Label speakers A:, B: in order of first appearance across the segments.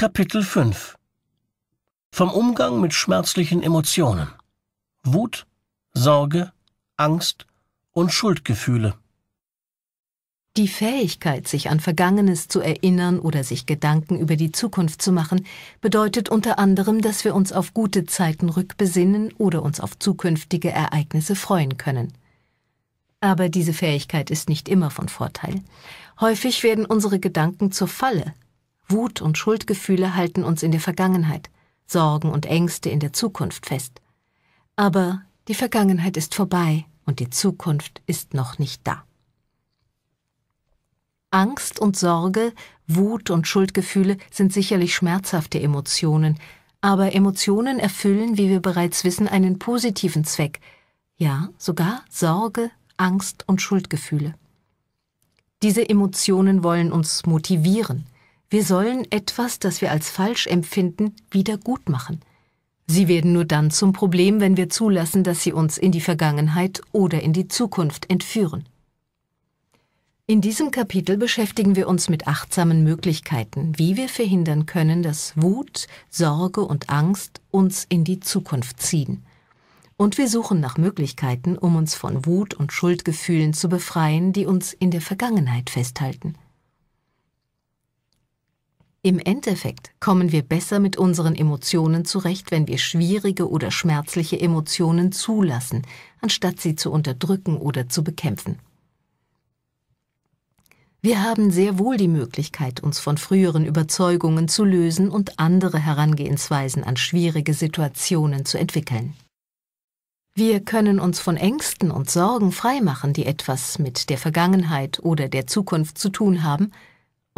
A: Kapitel 5 Vom Umgang mit schmerzlichen Emotionen Wut, Sorge, Angst und Schuldgefühle.
B: Die Fähigkeit, sich an Vergangenes zu erinnern oder sich Gedanken über die Zukunft zu machen, bedeutet unter anderem, dass wir uns auf gute Zeiten rückbesinnen oder uns auf zukünftige Ereignisse freuen können. Aber diese Fähigkeit ist nicht immer von Vorteil. Häufig werden unsere Gedanken zur Falle, Wut und Schuldgefühle halten uns in der Vergangenheit, Sorgen und Ängste in der Zukunft fest. Aber die Vergangenheit ist vorbei und die Zukunft ist noch nicht da. Angst und Sorge, Wut und Schuldgefühle sind sicherlich schmerzhafte Emotionen, aber Emotionen erfüllen, wie wir bereits wissen, einen positiven Zweck, ja sogar Sorge, Angst und Schuldgefühle. Diese Emotionen wollen uns motivieren, wir sollen etwas, das wir als falsch empfinden, wieder gut machen. Sie werden nur dann zum Problem, wenn wir zulassen, dass sie uns in die Vergangenheit oder in die Zukunft entführen. In diesem Kapitel beschäftigen wir uns mit achtsamen Möglichkeiten, wie wir verhindern können, dass Wut, Sorge und Angst uns in die Zukunft ziehen. Und wir suchen nach Möglichkeiten, um uns von Wut und Schuldgefühlen zu befreien, die uns in der Vergangenheit festhalten. Im Endeffekt kommen wir besser mit unseren Emotionen zurecht, wenn wir schwierige oder schmerzliche Emotionen zulassen, anstatt sie zu unterdrücken oder zu bekämpfen. Wir haben sehr wohl die Möglichkeit, uns von früheren Überzeugungen zu lösen und andere Herangehensweisen an schwierige Situationen zu entwickeln. Wir können uns von Ängsten und Sorgen freimachen, die etwas mit der Vergangenheit oder der Zukunft zu tun haben,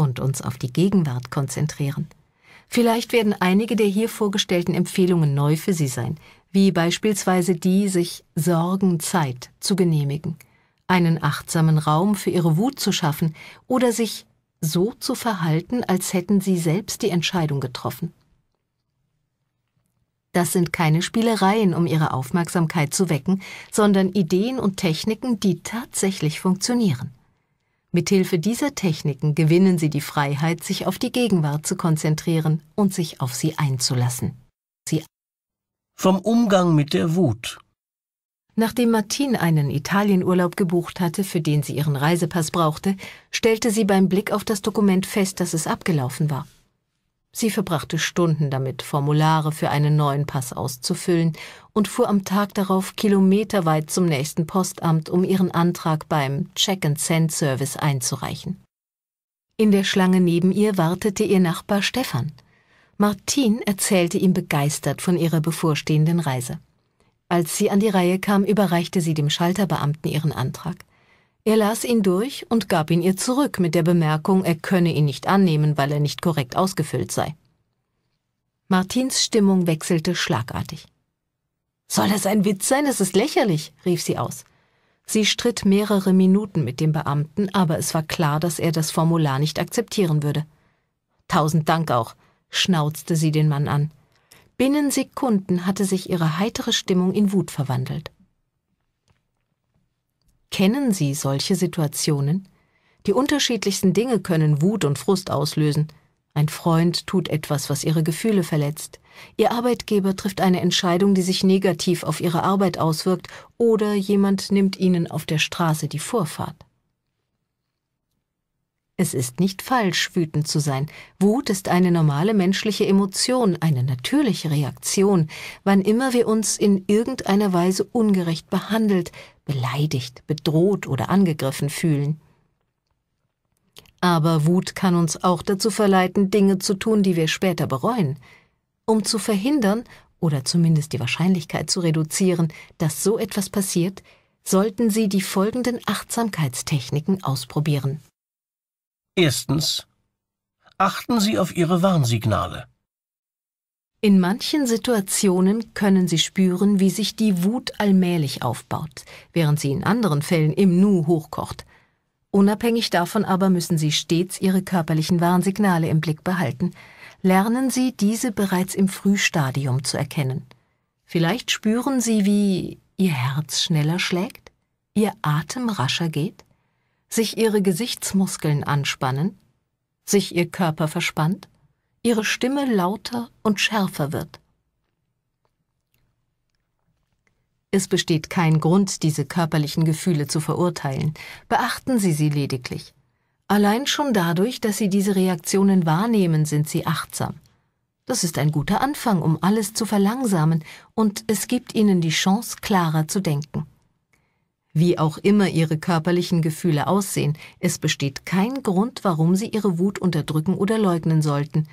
B: und uns auf die Gegenwart konzentrieren. Vielleicht werden einige der hier vorgestellten Empfehlungen neu für Sie sein, wie beispielsweise die, sich Sorgen Zeit zu genehmigen, einen achtsamen Raum für Ihre Wut zu schaffen oder sich so zu verhalten, als hätten Sie selbst die Entscheidung getroffen. Das sind keine Spielereien, um Ihre Aufmerksamkeit zu wecken, sondern Ideen und Techniken, die tatsächlich funktionieren. Mithilfe dieser Techniken gewinnen sie die Freiheit, sich auf die Gegenwart zu konzentrieren und sich auf sie einzulassen. Sie Vom Umgang mit der Wut. Nachdem Martin einen Italienurlaub gebucht hatte, für den sie ihren Reisepass brauchte, stellte sie beim Blick auf das Dokument fest, dass es abgelaufen war. Sie verbrachte Stunden damit, Formulare für einen neuen Pass auszufüllen und fuhr am Tag darauf kilometerweit zum nächsten Postamt, um ihren Antrag beim Check-and-Send-Service einzureichen. In der Schlange neben ihr wartete ihr Nachbar Stefan. Martin erzählte ihm begeistert von ihrer bevorstehenden Reise. Als sie an die Reihe kam, überreichte sie dem Schalterbeamten ihren Antrag. Er las ihn durch und gab ihn ihr zurück mit der Bemerkung, er könne ihn nicht annehmen, weil er nicht korrekt ausgefüllt sei. Martins Stimmung wechselte schlagartig. Soll das ein Witz sein? Das ist lächerlich, rief sie aus. Sie stritt mehrere Minuten mit dem Beamten, aber es war klar, dass er das Formular nicht akzeptieren würde. Tausend Dank auch, schnauzte sie den Mann an. Binnen Sekunden hatte sich ihre heitere Stimmung in Wut verwandelt. Kennen Sie solche Situationen? Die unterschiedlichsten Dinge können Wut und Frust auslösen. Ein Freund tut etwas, was ihre Gefühle verletzt. Ihr Arbeitgeber trifft eine Entscheidung, die sich negativ auf ihre Arbeit auswirkt, oder jemand nimmt ihnen auf der Straße die Vorfahrt. Es ist nicht falsch, wütend zu sein. Wut ist eine normale menschliche Emotion, eine natürliche Reaktion, wann immer wir uns in irgendeiner Weise ungerecht behandelt, beleidigt, bedroht oder angegriffen fühlen. Aber Wut kann uns auch dazu verleiten, Dinge zu tun, die wir später bereuen. Um zu verhindern oder zumindest die Wahrscheinlichkeit zu reduzieren, dass so etwas passiert, sollten Sie die folgenden Achtsamkeitstechniken ausprobieren.
A: Erstens. Achten Sie auf Ihre Warnsignale.
B: In manchen Situationen können Sie spüren, wie sich die Wut allmählich aufbaut, während sie in anderen Fällen im Nu hochkocht. Unabhängig davon aber müssen Sie stets Ihre körperlichen Warnsignale im Blick behalten. Lernen Sie, diese bereits im Frühstadium zu erkennen. Vielleicht spüren Sie, wie Ihr Herz schneller schlägt, Ihr Atem rascher geht, sich ihre Gesichtsmuskeln anspannen, sich ihr Körper verspannt, ihre Stimme lauter und schärfer wird. Es besteht kein Grund, diese körperlichen Gefühle zu verurteilen. Beachten Sie sie lediglich. Allein schon dadurch, dass Sie diese Reaktionen wahrnehmen, sind Sie achtsam. Das ist ein guter Anfang, um alles zu verlangsamen, und es gibt Ihnen die Chance, klarer zu denken. Wie auch immer ihre körperlichen Gefühle aussehen, es besteht kein Grund, warum sie ihre Wut unterdrücken oder leugnen sollten.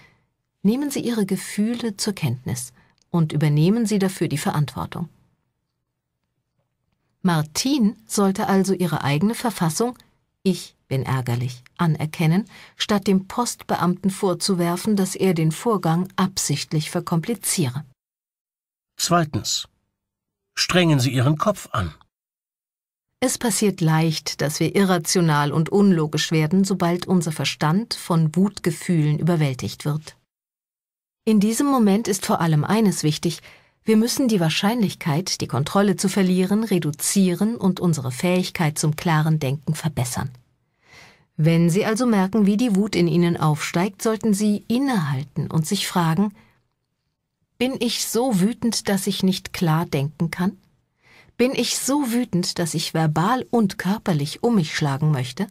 B: Nehmen Sie Ihre Gefühle zur Kenntnis und übernehmen Sie dafür die Verantwortung. Martin sollte also ihre eigene Verfassung Ich bin ärgerlich anerkennen, statt dem Postbeamten vorzuwerfen, dass er den Vorgang absichtlich verkompliziere.
A: Zweitens. Strengen Sie Ihren Kopf an.
B: Es passiert leicht, dass wir irrational und unlogisch werden, sobald unser Verstand von Wutgefühlen überwältigt wird. In diesem Moment ist vor allem eines wichtig, wir müssen die Wahrscheinlichkeit, die Kontrolle zu verlieren, reduzieren und unsere Fähigkeit zum klaren Denken verbessern. Wenn Sie also merken, wie die Wut in Ihnen aufsteigt, sollten Sie innehalten und sich fragen, bin ich so wütend, dass ich nicht klar denken kann? Bin ich so wütend, dass ich verbal und körperlich um mich schlagen möchte?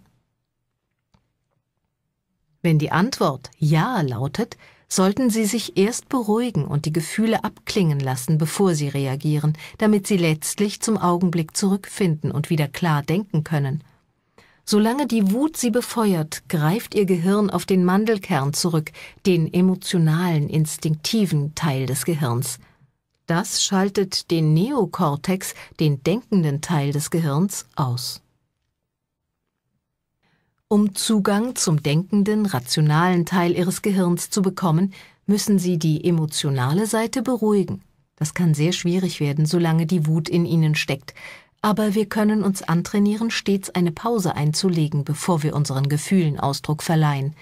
B: Wenn die Antwort Ja lautet, sollten Sie sich erst beruhigen und die Gefühle abklingen lassen, bevor Sie reagieren, damit Sie letztlich zum Augenblick zurückfinden und wieder klar denken können. Solange die Wut Sie befeuert, greift Ihr Gehirn auf den Mandelkern zurück, den emotionalen, instinktiven Teil des Gehirns. Das schaltet den Neokortex, den denkenden Teil des Gehirns, aus. Um Zugang zum denkenden, rationalen Teil ihres Gehirns zu bekommen, müssen sie die emotionale Seite beruhigen. Das kann sehr schwierig werden, solange die Wut in ihnen steckt. Aber wir können uns antrainieren, stets eine Pause einzulegen, bevor wir unseren Gefühlen Ausdruck verleihen.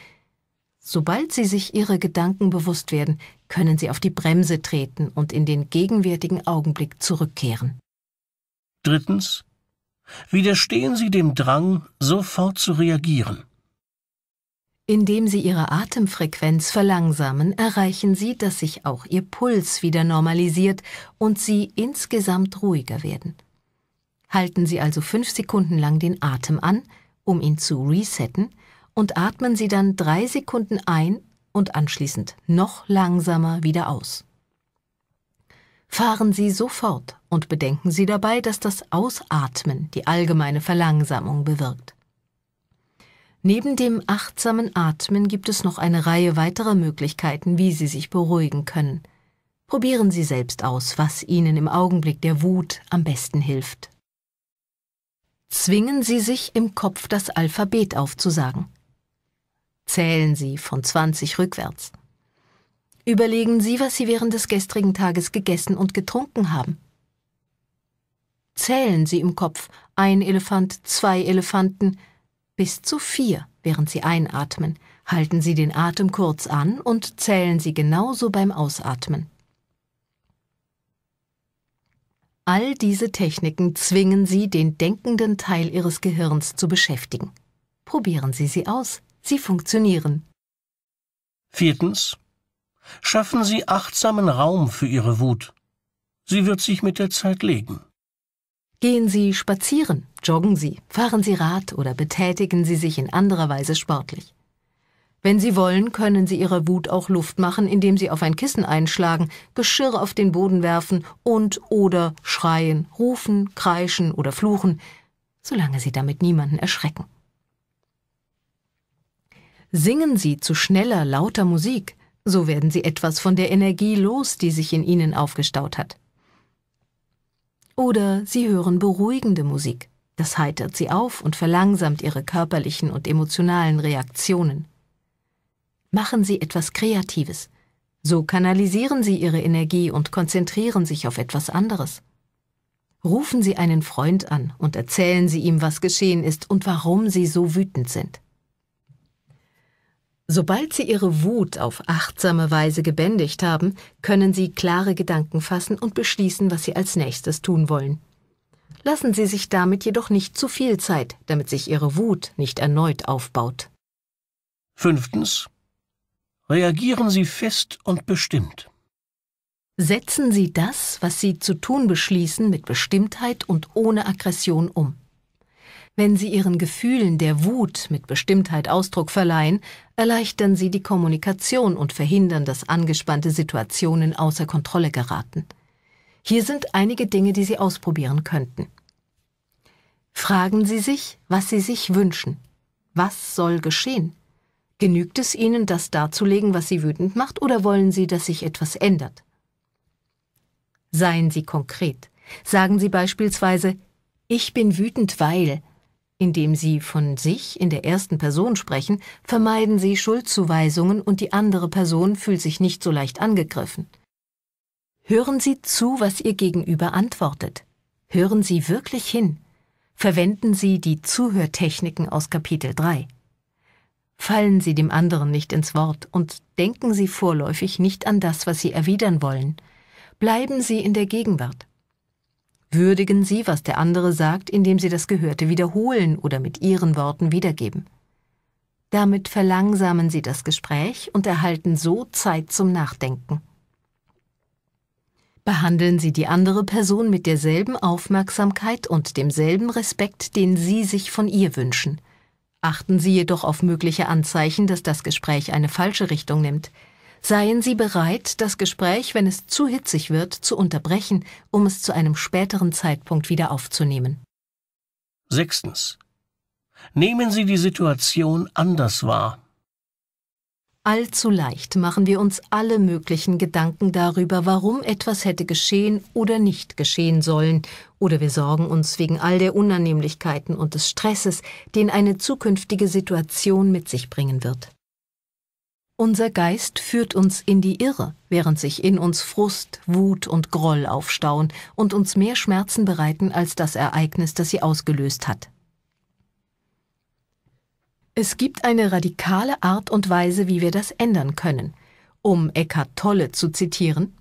B: Sobald sie sich ihre Gedanken bewusst werden, können sie auf die Bremse treten und in den gegenwärtigen Augenblick zurückkehren.
A: Drittens. Widerstehen Sie dem Drang, sofort zu reagieren.
B: Indem Sie Ihre Atemfrequenz verlangsamen, erreichen Sie, dass sich auch Ihr Puls wieder normalisiert und Sie insgesamt ruhiger werden. Halten Sie also fünf Sekunden lang den Atem an, um ihn zu resetten, und atmen Sie dann drei Sekunden ein und anschließend noch langsamer wieder aus. Fahren Sie sofort und bedenken Sie dabei, dass das Ausatmen die allgemeine Verlangsamung bewirkt. Neben dem achtsamen Atmen gibt es noch eine Reihe weiterer Möglichkeiten, wie Sie sich beruhigen können. Probieren Sie selbst aus, was Ihnen im Augenblick der Wut am besten hilft. Zwingen Sie sich im Kopf das Alphabet aufzusagen. Zählen Sie von 20 rückwärts. Überlegen Sie, was Sie während des gestrigen Tages gegessen und getrunken haben. Zählen Sie im Kopf ein Elefant, zwei Elefanten, bis zu vier, während Sie einatmen. Halten Sie den Atem kurz an und zählen Sie genauso beim Ausatmen. All diese Techniken zwingen Sie, den denkenden Teil Ihres Gehirns zu beschäftigen. Probieren Sie sie aus. Sie funktionieren.
A: Viertens. Schaffen Sie achtsamen Raum für Ihre Wut. Sie wird sich mit der Zeit legen.
B: Gehen Sie spazieren, joggen Sie, fahren Sie Rad oder betätigen Sie sich in anderer Weise sportlich. Wenn Sie wollen, können Sie Ihrer Wut auch Luft machen, indem Sie auf ein Kissen einschlagen, Geschirr auf den Boden werfen und oder schreien, rufen, kreischen oder fluchen, solange Sie damit niemanden erschrecken. Singen Sie zu schneller, lauter Musik, so werden Sie etwas von der Energie los, die sich in Ihnen aufgestaut hat. Oder Sie hören beruhigende Musik. Das heitert Sie auf und verlangsamt Ihre körperlichen und emotionalen Reaktionen. Machen Sie etwas Kreatives. So kanalisieren Sie Ihre Energie und konzentrieren sich auf etwas anderes. Rufen Sie einen Freund an und erzählen Sie ihm, was geschehen ist und warum Sie so wütend sind. Sobald sie ihre Wut auf achtsame Weise gebändigt haben, können sie klare Gedanken fassen und beschließen, was sie als nächstes tun wollen. Lassen Sie sich damit jedoch nicht zu viel Zeit, damit sich Ihre Wut nicht erneut aufbaut. Fünftens. Reagieren Sie fest und bestimmt. Setzen Sie das, was Sie zu tun beschließen, mit Bestimmtheit und ohne Aggression um. Wenn sie ihren Gefühlen der Wut mit Bestimmtheit Ausdruck verleihen, erleichtern sie die Kommunikation und verhindern, dass angespannte Situationen außer Kontrolle geraten. Hier sind einige Dinge, die Sie ausprobieren könnten. Fragen Sie sich, was Sie sich wünschen. Was soll geschehen? Genügt es Ihnen, das darzulegen, was Sie wütend macht, oder wollen Sie, dass sich etwas ändert? Seien Sie konkret. Sagen Sie beispielsweise, ich bin wütend, weil indem Sie von sich in der ersten Person sprechen, vermeiden Sie Schuldzuweisungen und die andere Person fühlt sich nicht so leicht angegriffen. Hören Sie zu, was Ihr Gegenüber antwortet. Hören Sie wirklich hin. Verwenden Sie die Zuhörtechniken aus Kapitel 3. Fallen Sie dem anderen nicht ins Wort und denken Sie vorläufig nicht an das, was Sie erwidern wollen. Bleiben Sie in der Gegenwart. Würdigen Sie, was der andere sagt, indem Sie das Gehörte wiederholen oder mit Ihren Worten wiedergeben. Damit verlangsamen Sie das Gespräch und erhalten so Zeit zum Nachdenken. Behandeln Sie die andere Person mit derselben Aufmerksamkeit und demselben Respekt, den Sie sich von ihr wünschen. Achten Sie jedoch auf mögliche Anzeichen, dass das Gespräch eine falsche Richtung nimmt seien sie bereit, das Gespräch, wenn es zu hitzig wird, zu unterbrechen, um es zu einem späteren Zeitpunkt wieder aufzunehmen.
A: Sechstens. Nehmen Sie die Situation anders wahr.
B: Allzu leicht machen wir uns alle möglichen Gedanken darüber, warum etwas hätte geschehen oder nicht geschehen sollen, oder wir sorgen uns wegen all der Unannehmlichkeiten und des Stresses, den eine zukünftige Situation mit sich bringen wird. Unser Geist führt uns in die Irre, während sich in uns Frust, Wut und Groll aufstauen und uns mehr Schmerzen bereiten als das Ereignis, das sie ausgelöst hat. Es gibt eine radikale Art und Weise, wie wir das ändern können. Um Eckhart Tolle zu zitieren,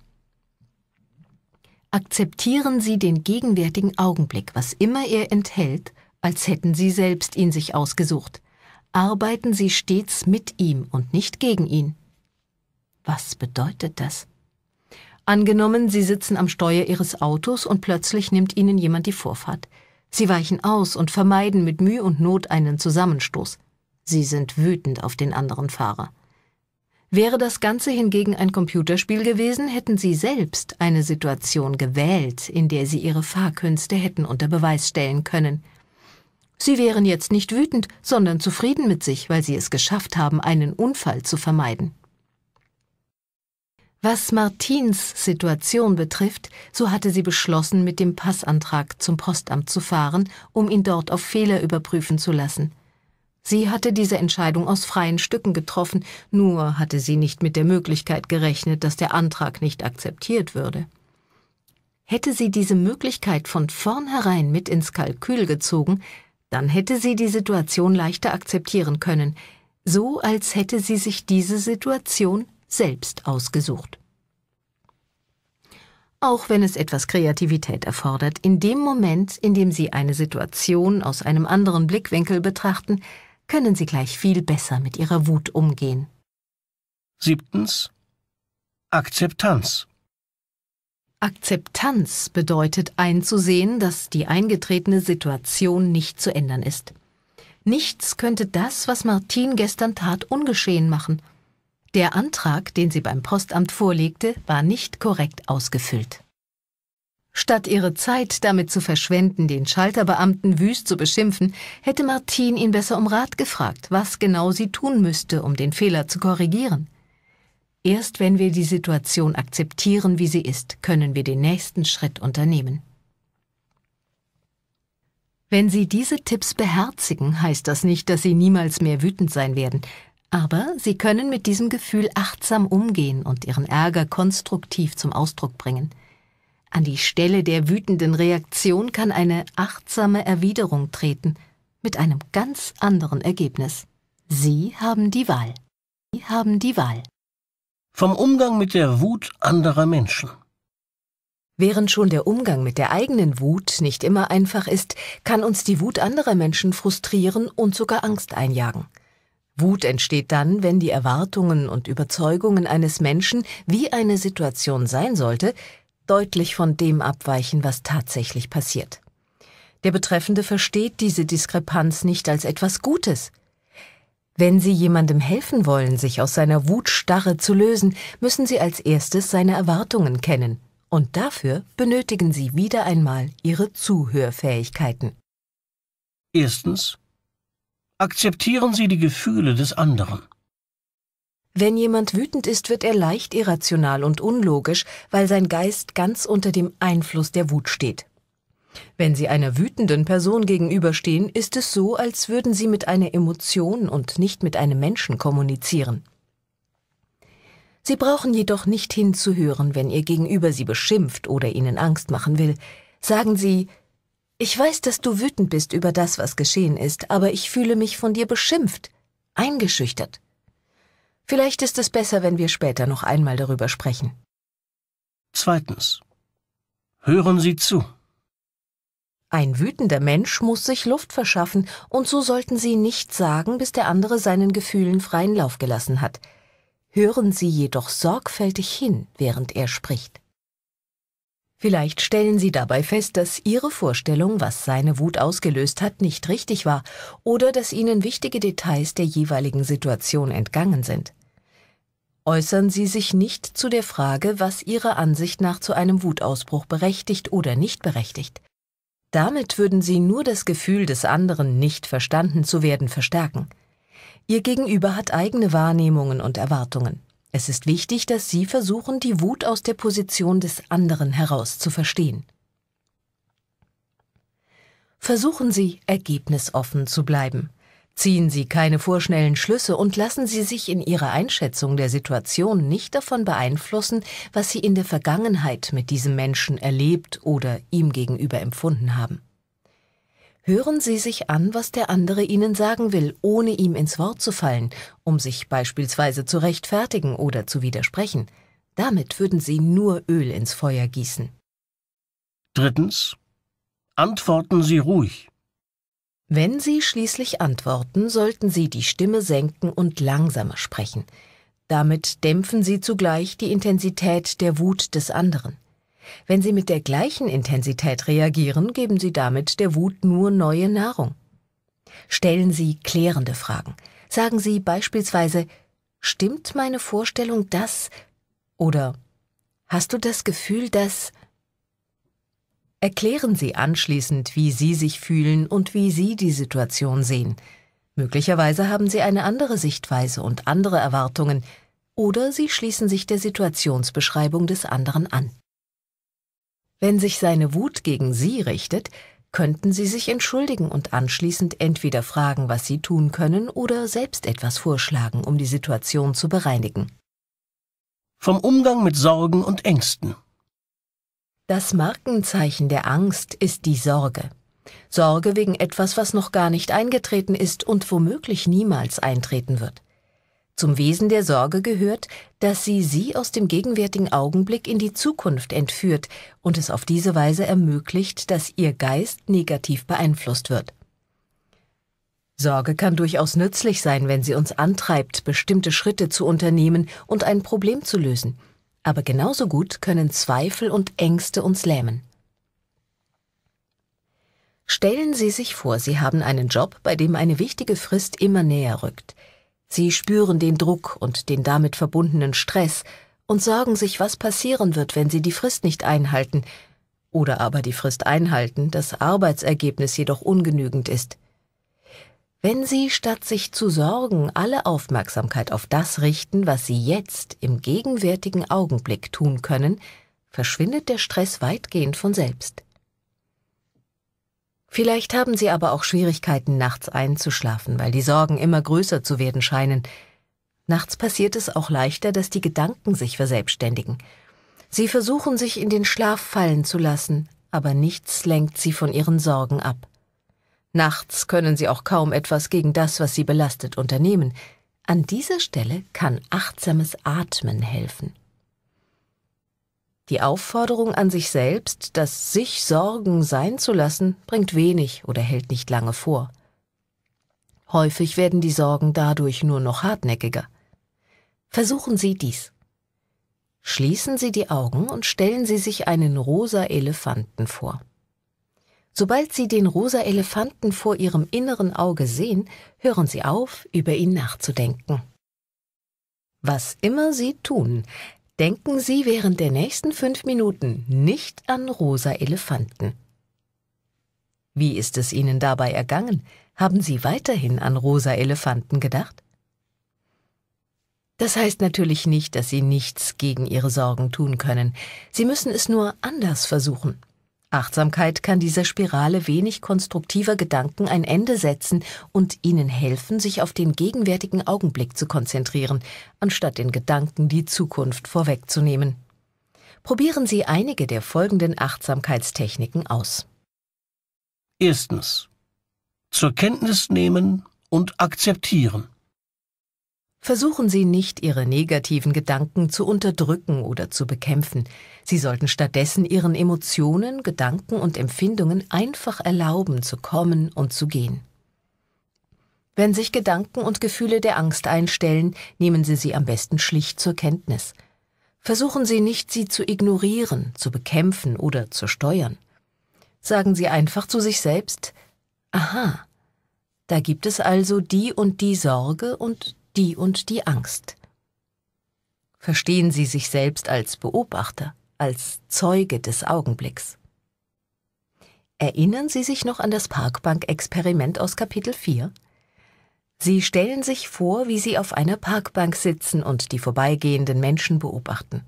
B: akzeptieren Sie den gegenwärtigen Augenblick, was immer er enthält, als hätten Sie selbst ihn sich ausgesucht arbeiten sie stets mit ihm und nicht gegen ihn. Was bedeutet das? Angenommen, Sie sitzen am Steuer Ihres Autos und plötzlich nimmt Ihnen jemand die Vorfahrt. Sie weichen aus und vermeiden mit Mühe und Not einen Zusammenstoß. Sie sind wütend auf den anderen Fahrer. Wäre das Ganze hingegen ein Computerspiel gewesen, hätten Sie selbst eine Situation gewählt, in der Sie Ihre Fahrkünste hätten unter Beweis stellen können. Sie wären jetzt nicht wütend, sondern zufrieden mit sich, weil sie es geschafft haben, einen Unfall zu vermeiden. Was Martins Situation betrifft, so hatte sie beschlossen, mit dem Passantrag zum Postamt zu fahren, um ihn dort auf Fehler überprüfen zu lassen. Sie hatte diese Entscheidung aus freien Stücken getroffen, nur hatte sie nicht mit der Möglichkeit gerechnet, dass der Antrag nicht akzeptiert würde. Hätte sie diese Möglichkeit von vornherein mit ins Kalkül gezogen, dann hätte sie die Situation leichter akzeptieren können, so als hätte sie sich diese Situation selbst ausgesucht. Auch wenn es etwas Kreativität erfordert, in dem Moment, in dem Sie eine Situation aus einem anderen Blickwinkel betrachten, können Sie gleich viel besser mit Ihrer Wut umgehen.
A: Siebtens. Akzeptanz.
B: Akzeptanz bedeutet einzusehen, dass die eingetretene Situation nicht zu ändern ist. Nichts könnte das, was Martin gestern tat, ungeschehen machen. Der Antrag, den sie beim Postamt vorlegte, war nicht korrekt ausgefüllt. Statt ihre Zeit damit zu verschwenden, den Schalterbeamten wüst zu beschimpfen, hätte Martin ihn besser um Rat gefragt, was genau sie tun müsste, um den Fehler zu korrigieren. Erst wenn wir die Situation akzeptieren, wie sie ist, können wir den nächsten Schritt unternehmen. Wenn Sie diese Tipps beherzigen, heißt das nicht, dass Sie niemals mehr wütend sein werden, aber Sie können mit diesem Gefühl achtsam umgehen und Ihren Ärger konstruktiv zum Ausdruck bringen. An die Stelle der wütenden Reaktion kann eine achtsame Erwiderung treten, mit einem ganz anderen Ergebnis. Sie haben die Wahl. Sie haben die Wahl vom Umgang mit der Wut anderer Menschen. Während schon der Umgang mit der eigenen Wut nicht immer einfach ist, kann uns die Wut anderer Menschen frustrieren und sogar Angst einjagen. Wut entsteht dann, wenn die Erwartungen und Überzeugungen eines Menschen, wie eine Situation sein sollte, deutlich von dem abweichen, was tatsächlich passiert. Der Betreffende versteht diese Diskrepanz nicht als etwas Gutes, wenn Sie jemandem helfen wollen, sich aus seiner Wutstarre zu lösen, müssen Sie als erstes seine Erwartungen kennen. Und dafür benötigen Sie wieder einmal Ihre Zuhörfähigkeiten.
A: Erstens. Akzeptieren Sie die Gefühle des anderen. Wenn jemand
B: wütend ist, wird er leicht irrational und unlogisch, weil sein Geist ganz unter dem Einfluss der Wut steht. Wenn sie einer wütenden Person gegenüberstehen, ist es so, als würden sie mit einer Emotion und nicht mit einem Menschen kommunizieren. Sie brauchen jedoch nicht hinzuhören, wenn ihr Gegenüber sie beschimpft oder ihnen Angst machen will. Sagen Sie, ich weiß, dass du wütend bist über das, was geschehen ist, aber ich fühle mich von dir beschimpft, eingeschüchtert. Vielleicht ist es besser, wenn wir später noch einmal darüber sprechen. Zweitens.
A: Hören Sie zu.
B: Ein wütender Mensch muss sich Luft verschaffen, und so sollten Sie nichts sagen, bis der andere seinen Gefühlen freien Lauf gelassen hat. Hören Sie jedoch sorgfältig hin, während er spricht. Vielleicht stellen Sie dabei fest, dass Ihre Vorstellung, was seine Wut ausgelöst hat, nicht richtig war oder dass Ihnen wichtige Details der jeweiligen Situation entgangen sind. Äußern Sie sich nicht zu der Frage, was Ihrer Ansicht nach zu einem Wutausbruch berechtigt oder nicht berechtigt. Damit würden sie nur das Gefühl des anderen nicht verstanden zu werden verstärken. Ihr Gegenüber hat eigene Wahrnehmungen und Erwartungen. Es ist wichtig, dass Sie versuchen, die Wut aus der Position des anderen heraus zu verstehen. Versuchen Sie, ergebnisoffen zu bleiben. Ziehen Sie keine vorschnellen Schlüsse und lassen Sie sich in Ihrer Einschätzung der Situation nicht davon beeinflussen, was Sie in der Vergangenheit mit diesem Menschen erlebt oder ihm gegenüber empfunden haben. Hören Sie sich an, was der andere Ihnen sagen will, ohne ihm ins Wort zu fallen, um sich beispielsweise zu rechtfertigen oder zu widersprechen. Damit würden Sie nur Öl ins Feuer gießen. Drittens. Antworten Sie ruhig. Wenn Sie schließlich antworten, sollten Sie die Stimme senken und langsamer sprechen. Damit dämpfen Sie zugleich die Intensität der Wut des anderen. Wenn Sie mit der gleichen Intensität reagieren, geben Sie damit der Wut nur neue Nahrung. Stellen Sie klärende Fragen. Sagen Sie beispielsweise Stimmt meine Vorstellung das? Oder Hast du das Gefühl, dass Erklären Sie anschließend, wie Sie sich fühlen und wie Sie die Situation sehen. Möglicherweise haben Sie eine andere Sichtweise und andere Erwartungen, oder Sie schließen sich der Situationsbeschreibung des anderen an. Wenn sich seine Wut gegen Sie richtet, könnten Sie sich entschuldigen und anschließend entweder fragen, was Sie tun können, oder selbst etwas vorschlagen, um die Situation zu bereinigen.
A: Vom Umgang mit Sorgen und Ängsten.
B: Das Markenzeichen der Angst ist die Sorge. Sorge wegen etwas, was noch gar nicht eingetreten ist und womöglich niemals eintreten wird. Zum Wesen der Sorge gehört, dass sie sie aus dem gegenwärtigen Augenblick in die Zukunft entführt und es auf diese Weise ermöglicht, dass ihr Geist negativ beeinflusst wird. Sorge kann durchaus nützlich sein, wenn sie uns antreibt, bestimmte Schritte zu unternehmen und ein Problem zu lösen – aber genauso gut können Zweifel und Ängste uns lähmen. Stellen Sie sich vor, Sie haben einen Job, bei dem eine wichtige Frist immer näher rückt. Sie spüren den Druck und den damit verbundenen Stress und sorgen sich, was passieren wird, wenn Sie die Frist nicht einhalten, oder aber die Frist einhalten, das Arbeitsergebnis jedoch ungenügend ist wenn sie statt sich zu sorgen alle Aufmerksamkeit auf das richten, was sie jetzt im gegenwärtigen Augenblick tun können, verschwindet der Stress weitgehend von selbst. Vielleicht haben Sie aber auch Schwierigkeiten, nachts einzuschlafen, weil die Sorgen immer größer zu werden scheinen. Nachts passiert es auch leichter, dass die Gedanken sich verselbstständigen. Sie versuchen sich in den Schlaf fallen zu lassen, aber nichts lenkt sie von ihren Sorgen ab. Nachts können sie auch kaum etwas gegen das, was sie belastet, unternehmen. An dieser Stelle kann achtsames Atmen helfen. Die Aufforderung an sich selbst, das sich Sorgen sein zu lassen, bringt wenig oder hält nicht lange vor. Häufig werden die Sorgen dadurch nur noch hartnäckiger. Versuchen Sie dies. Schließen Sie die Augen und stellen Sie sich einen rosa Elefanten vor. Sobald sie den rosa Elefanten vor ihrem inneren Auge sehen, hören sie auf, über ihn nachzudenken. Was immer sie tun, denken sie während der nächsten fünf Minuten nicht an rosa Elefanten. Wie ist es ihnen dabei ergangen? Haben sie weiterhin an rosa Elefanten gedacht? Das heißt natürlich nicht, dass Sie nichts gegen Ihre Sorgen tun können. Sie müssen es nur anders versuchen. Achtsamkeit kann dieser Spirale wenig konstruktiver Gedanken ein Ende setzen und ihnen helfen, sich auf den gegenwärtigen Augenblick zu konzentrieren, anstatt den Gedanken die Zukunft vorwegzunehmen. Probieren Sie einige der folgenden Achtsamkeitstechniken aus. Erstens. Zur Kenntnis nehmen und akzeptieren. Versuchen Sie nicht, Ihre negativen Gedanken zu unterdrücken oder zu bekämpfen. Sie sollten stattdessen Ihren Emotionen, Gedanken und Empfindungen einfach erlauben zu kommen und zu gehen. Wenn sich Gedanken und Gefühle der Angst einstellen, nehmen Sie sie am besten schlicht zur Kenntnis. Versuchen Sie nicht, sie zu ignorieren, zu bekämpfen oder zu steuern. Sagen Sie einfach zu sich selbst, aha, da gibt es also die und die Sorge und die und die Angst. Verstehen Sie sich selbst als Beobachter, als Zeuge des Augenblicks. Erinnern Sie sich noch an das Parkbank-Experiment aus Kapitel 4? Sie stellen sich vor, wie Sie auf einer Parkbank sitzen und die vorbeigehenden Menschen beobachten.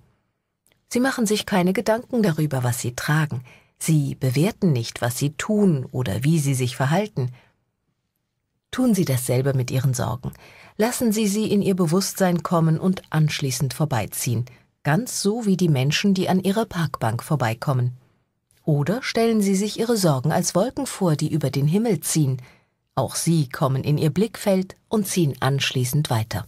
B: Sie machen sich keine Gedanken darüber, was sie tragen. Sie bewerten nicht, was sie tun oder wie sie sich verhalten. Tun Sie dasselbe mit Ihren Sorgen lassen Sie sie in Ihr Bewusstsein kommen und anschließend vorbeiziehen, ganz so wie die Menschen, die an Ihrer Parkbank vorbeikommen. Oder stellen Sie sich Ihre Sorgen als Wolken vor, die über den Himmel ziehen. Auch sie kommen in Ihr Blickfeld und ziehen anschließend weiter.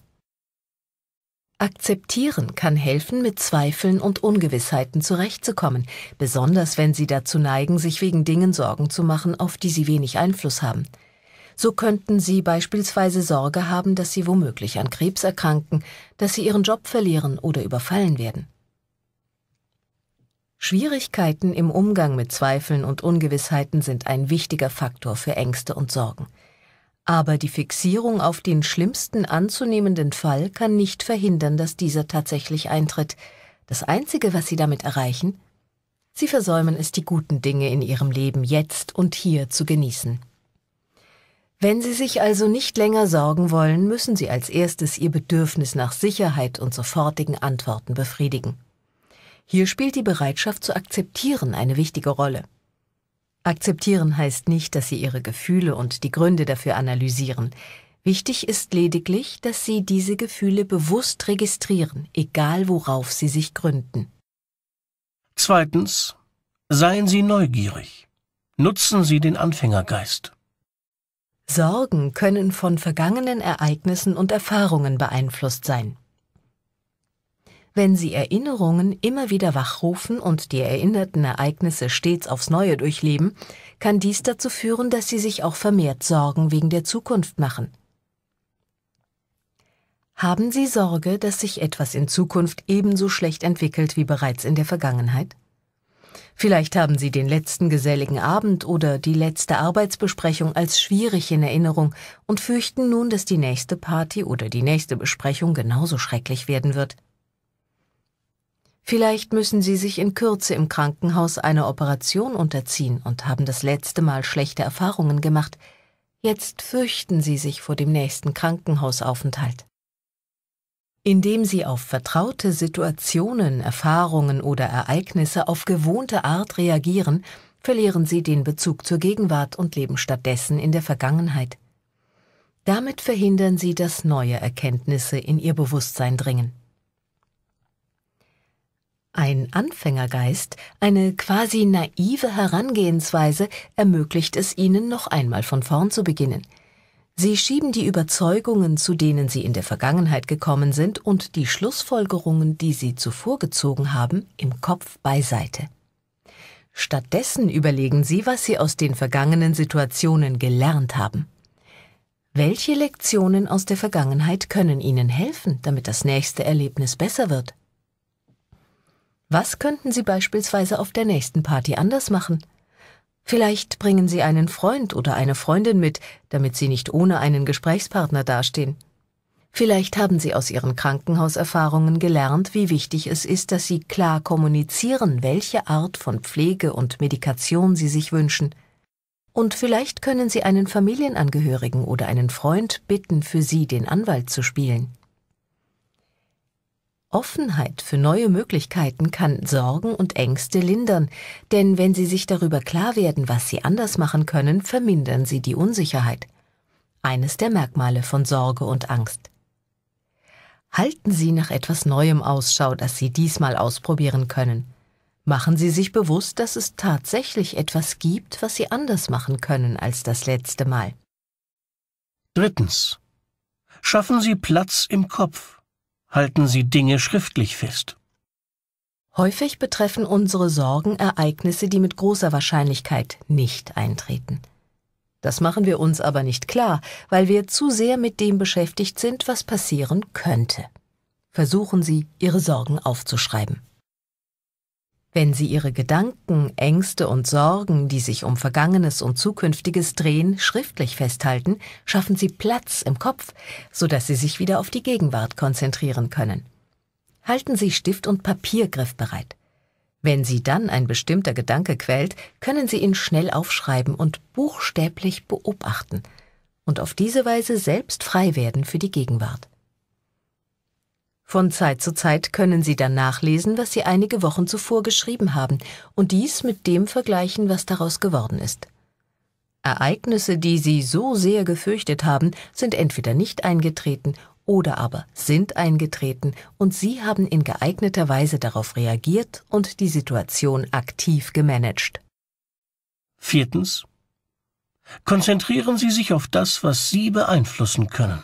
B: Akzeptieren kann helfen, mit Zweifeln und Ungewissheiten zurechtzukommen, besonders wenn Sie dazu neigen, sich wegen Dingen Sorgen zu machen, auf die Sie wenig Einfluss haben – so könnten sie beispielsweise Sorge haben, dass sie womöglich an Krebs erkranken, dass sie ihren Job verlieren oder überfallen werden. Schwierigkeiten im Umgang mit Zweifeln und Ungewissheiten sind ein wichtiger Faktor für Ängste und Sorgen. Aber die Fixierung auf den schlimmsten anzunehmenden Fall kann nicht verhindern, dass dieser tatsächlich eintritt. Das Einzige, was Sie damit erreichen, Sie versäumen es, die guten Dinge in Ihrem Leben jetzt und hier zu genießen. Wenn Sie sich also nicht länger sorgen wollen, müssen Sie als erstes Ihr Bedürfnis nach Sicherheit und sofortigen Antworten befriedigen. Hier spielt die Bereitschaft zu akzeptieren eine wichtige Rolle. Akzeptieren heißt nicht, dass Sie Ihre Gefühle und die Gründe dafür analysieren. Wichtig ist lediglich, dass Sie diese Gefühle bewusst registrieren, egal worauf sie sich gründen.
A: Zweitens. Seien Sie neugierig. Nutzen Sie den Anfängergeist. Sorgen
B: können von vergangenen Ereignissen und Erfahrungen beeinflusst sein. Wenn Sie Erinnerungen immer wieder wachrufen und die erinnerten Ereignisse stets aufs Neue durchleben, kann dies dazu führen, dass Sie sich auch vermehrt Sorgen wegen der Zukunft machen. Haben Sie Sorge, dass sich etwas in Zukunft ebenso schlecht entwickelt wie bereits in der Vergangenheit? Vielleicht haben Sie den letzten geselligen Abend oder die letzte Arbeitsbesprechung als schwierig in Erinnerung und fürchten nun, dass die nächste Party oder die nächste Besprechung genauso schrecklich werden wird. Vielleicht müssen Sie sich in Kürze im Krankenhaus einer Operation unterziehen und haben das letzte Mal schlechte Erfahrungen gemacht. Jetzt fürchten Sie sich vor dem nächsten Krankenhausaufenthalt indem sie auf vertraute Situationen, Erfahrungen oder Ereignisse auf gewohnte Art reagieren, verlieren sie den Bezug zur Gegenwart und leben stattdessen in der Vergangenheit. Damit verhindern sie, dass neue Erkenntnisse in ihr Bewusstsein dringen. Ein Anfängergeist, eine quasi naive Herangehensweise ermöglicht es ihnen, noch einmal von vorn zu beginnen – Sie schieben die Überzeugungen, zu denen sie in der Vergangenheit gekommen sind, und die Schlussfolgerungen, die sie zuvor gezogen haben, im Kopf beiseite. Stattdessen überlegen sie, was sie aus den vergangenen Situationen gelernt haben. Welche Lektionen aus der Vergangenheit können Ihnen helfen, damit das nächste Erlebnis besser wird? Was könnten Sie beispielsweise auf der nächsten Party anders machen? Vielleicht bringen Sie einen Freund oder eine Freundin mit, damit Sie nicht ohne einen Gesprächspartner dastehen. Vielleicht haben Sie aus Ihren Krankenhauserfahrungen gelernt, wie wichtig es ist, dass Sie klar kommunizieren, welche Art von Pflege und Medikation Sie sich wünschen. Und vielleicht können Sie einen Familienangehörigen oder einen Freund bitten, für Sie den Anwalt zu spielen. Offenheit für neue Möglichkeiten kann Sorgen und Ängste lindern, denn wenn sie sich darüber klar werden, was sie anders machen können, vermindern sie die Unsicherheit. Eines der Merkmale von Sorge und Angst. Halten Sie nach etwas Neuem Ausschau, das Sie diesmal ausprobieren können. Machen Sie sich bewusst, dass es tatsächlich etwas gibt, was Sie anders machen können als das letzte Mal.
A: Drittens. Schaffen Sie Platz im Kopf halten sie Dinge schriftlich fest. Häufig betreffen unsere
B: Sorgen Ereignisse, die mit großer Wahrscheinlichkeit nicht eintreten. Das machen wir uns aber nicht klar, weil wir zu sehr mit dem beschäftigt sind, was passieren könnte. Versuchen Sie, Ihre Sorgen aufzuschreiben. Wenn Sie Ihre Gedanken, Ängste und Sorgen, die sich um Vergangenes und Zukünftiges drehen, schriftlich festhalten, schaffen Sie Platz im Kopf, sodass Sie sich wieder auf die Gegenwart konzentrieren können. Halten Sie Stift und Papier griffbereit. Wenn Sie dann ein bestimmter Gedanke quält, können Sie ihn schnell aufschreiben und buchstäblich beobachten und auf diese Weise selbst frei werden für die Gegenwart. Von Zeit zu Zeit können Sie dann nachlesen, was Sie einige Wochen zuvor geschrieben haben und dies mit dem vergleichen, was daraus geworden ist. Ereignisse, die Sie so sehr gefürchtet haben, sind entweder nicht eingetreten oder aber sind eingetreten und Sie haben in geeigneter Weise darauf reagiert und die Situation aktiv gemanagt.
A: Viertens. Konzentrieren Sie sich auf das, was Sie beeinflussen können.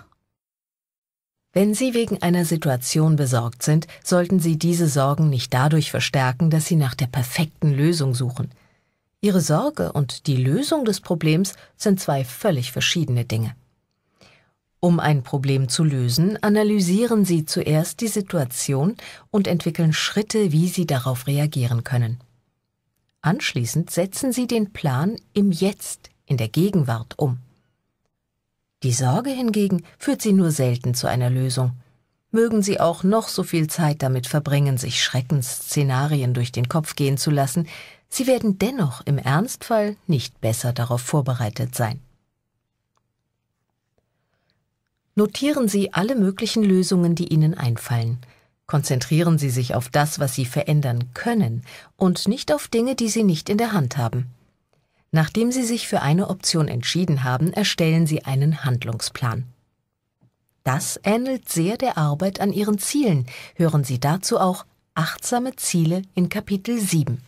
B: Wenn Sie wegen einer Situation besorgt sind, sollten Sie diese Sorgen nicht dadurch verstärken, dass Sie nach der perfekten Lösung suchen. Ihre Sorge und die Lösung des Problems sind zwei völlig verschiedene Dinge. Um ein Problem zu lösen, analysieren Sie zuerst die Situation und entwickeln Schritte, wie Sie darauf reagieren können. Anschließend setzen Sie den Plan im Jetzt, in der Gegenwart um. Die Sorge hingegen führt sie nur selten zu einer Lösung. Mögen sie auch noch so viel Zeit damit verbringen, sich Schreckensszenarien durch den Kopf gehen zu lassen, sie werden dennoch im Ernstfall nicht besser darauf vorbereitet sein. Notieren Sie alle möglichen Lösungen, die Ihnen einfallen. Konzentrieren Sie sich auf das, was Sie verändern können und nicht auf Dinge, die Sie nicht in der Hand haben. Nachdem Sie sich für eine Option entschieden haben, erstellen Sie einen Handlungsplan. Das ähnelt sehr der Arbeit an Ihren Zielen. Hören Sie dazu auch Achtsame Ziele in Kapitel 7.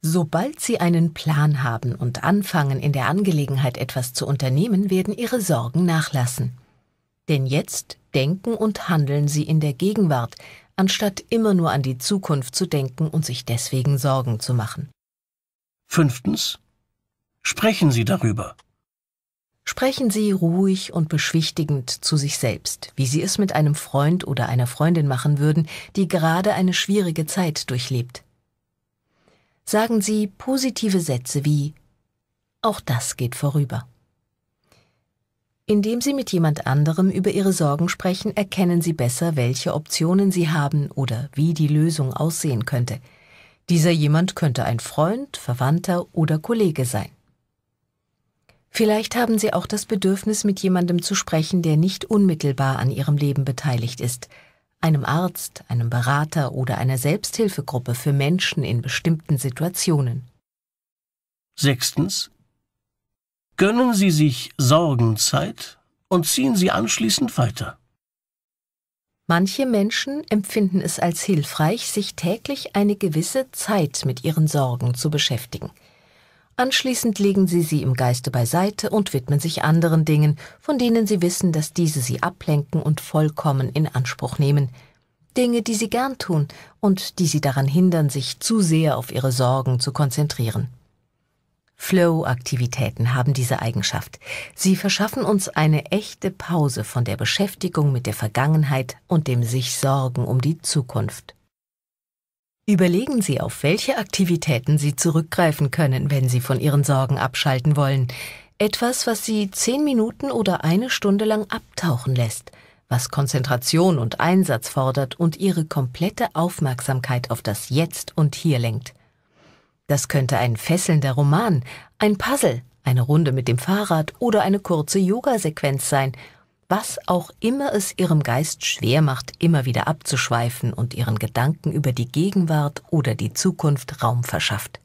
B: Sobald Sie einen Plan haben und anfangen, in der Angelegenheit etwas zu unternehmen, werden Ihre Sorgen nachlassen. Denn jetzt denken und handeln Sie in der Gegenwart, anstatt immer nur an die Zukunft zu denken und sich deswegen Sorgen zu machen.
A: Fünftens. Sprechen Sie darüber.
B: Sprechen Sie ruhig und beschwichtigend zu sich selbst, wie Sie es mit einem Freund oder einer Freundin machen würden, die gerade eine schwierige Zeit durchlebt. Sagen Sie positive Sätze wie Auch das geht vorüber. Indem Sie mit jemand anderem über Ihre Sorgen sprechen, erkennen Sie besser, welche Optionen Sie haben oder wie die Lösung aussehen könnte. Dieser jemand könnte ein Freund, Verwandter oder Kollege sein. Vielleicht haben Sie auch das Bedürfnis, mit jemandem zu sprechen, der nicht unmittelbar an Ihrem Leben beteiligt ist, einem Arzt, einem Berater oder einer Selbsthilfegruppe für Menschen in bestimmten Situationen.
A: Sechstens. Gönnen Sie sich Sorgenzeit und ziehen Sie anschließend weiter.
B: Manche Menschen empfinden es als hilfreich, sich täglich eine gewisse Zeit mit ihren Sorgen zu beschäftigen. Anschließend legen sie sie im Geiste beiseite und widmen sich anderen Dingen, von denen sie wissen, dass diese sie ablenken und vollkommen in Anspruch nehmen. Dinge, die sie gern tun und die sie daran hindern, sich zu sehr auf ihre Sorgen zu konzentrieren. Flow-Aktivitäten haben diese Eigenschaft. Sie verschaffen uns eine echte Pause von der Beschäftigung mit der Vergangenheit und dem sich Sorgen um die Zukunft. Überlegen Sie, auf welche Aktivitäten Sie zurückgreifen können, wenn Sie von Ihren Sorgen abschalten wollen. Etwas, was Sie zehn Minuten oder eine Stunde lang abtauchen lässt, was Konzentration und Einsatz fordert und Ihre komplette Aufmerksamkeit auf das Jetzt und Hier lenkt. Das könnte ein fesselnder Roman, ein Puzzle, eine Runde mit dem Fahrrad oder eine kurze Yoga-Sequenz sein, was auch immer es ihrem Geist schwer macht, immer wieder abzuschweifen und ihren Gedanken über die Gegenwart oder die Zukunft Raum verschafft.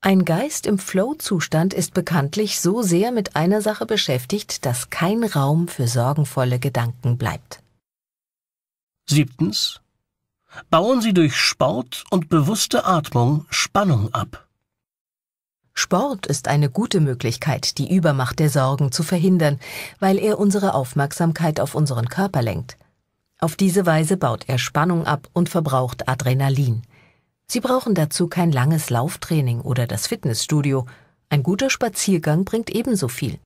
B: Ein Geist im Flow-Zustand ist bekanntlich so sehr mit einer Sache beschäftigt, dass kein Raum für sorgenvolle Gedanken bleibt.
A: Siebtens bauen Sie durch Sport und bewusste Atmung
B: Spannung ab. Sport ist eine gute Möglichkeit, die Übermacht der Sorgen zu verhindern, weil er unsere Aufmerksamkeit auf unseren Körper lenkt. Auf diese Weise baut er Spannung ab und verbraucht Adrenalin. Sie brauchen dazu kein langes Lauftraining oder das Fitnessstudio. Ein guter Spaziergang bringt ebenso viel.